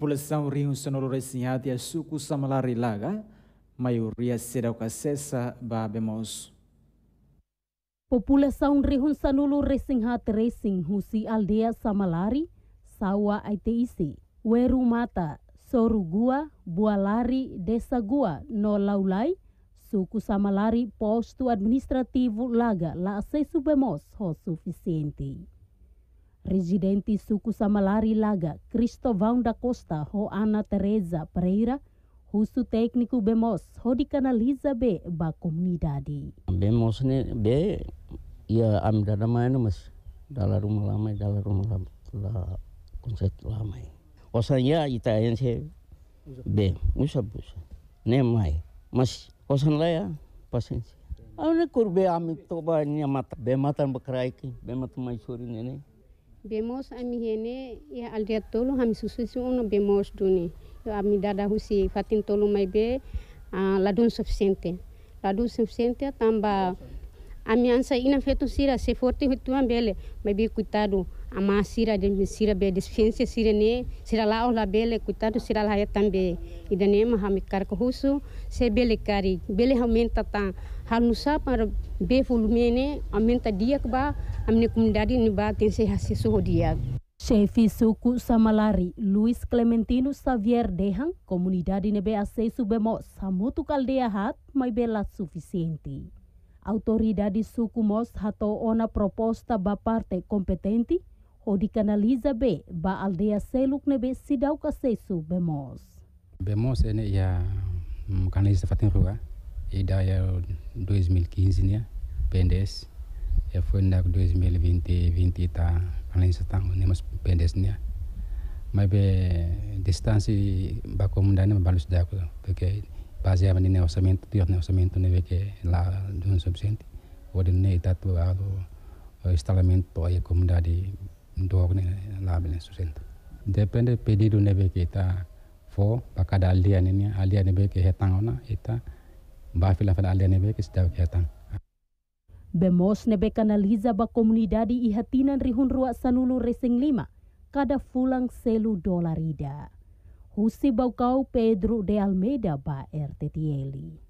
população rio sonororesiate a suku samalari laga, maioria será o cacessa babemos. População rihun sanulu resinghat racing husi aldeia Samalari, Sawa ITIC, Weru Mata, Soru Bualari, Desa Gua, No Laulai, Suku Samalari, Posto Administrativo Laga, La Acesso Bemos, Rosso Vicente. Residenti suku Samalari Laga, Cristo Vaunda Costa, ho Ana Teresa Pereira, husu tekniku BEMOS, ho di canaliza be ba comunidade. BEMOS ne be ya am dada main mas dala rumah lama dala rumah lama la konsep lama. Osanya ita yang se be musa, usap ne mai mas osan lah ya pasensi. Aku kurbe amit toba ni mata be mata berkerai ke be mata maisuri nenek. Bemos a mi gene y al día todo, a mi uno vemos duni. Yo a mi dada husi, fatin tolong mai be, ladun dun suficiente. La tamba amiança ina fetu sira se forte hutuan bele mai bi kuitadu ama sira de sira be deficiência sira ne sira la la bele kuitadu sira lá também ida ne ma hami ko husu se bele kari bele aumenta tá sa para be fulumene aumenta dia ba amne dadi ni ba tem se hasesu dia Chefi suku Samalari, Luis Clementino Xavier Dehang, di Nebea Sesu Bemo, Samutu Kaldea Hat, mais bela suficiente autoridades Sukumos hato ona proposta ba parte kompetenti o di kanaliza be ba aldeia seluk nebe sidau kasesu bemos. Bemos ene mm, ya kanaliza fatin ruga e da ya 2015 nia pendes e foi na 2020 20 ta canaliza ta mos pendes nia mas be distansi ba comandante balus da porque pasiaban di neosamento tiot neosamento neve ke la dun subsenti wadin ne itat wa lo instalamento ay e comunidade dog ne la bene susento depende pedido neve ke ita fo pakada aldia ne aldia neve ke hetang ona ita ba fila fala aldia neve ke sitaw ke hetang Bemos nebe kanaliza ba di ihatinan rihun ruak sanulu resing lima kada fulang selu dolarida. José Baucau Pedro de Almeida ba RTTL. E.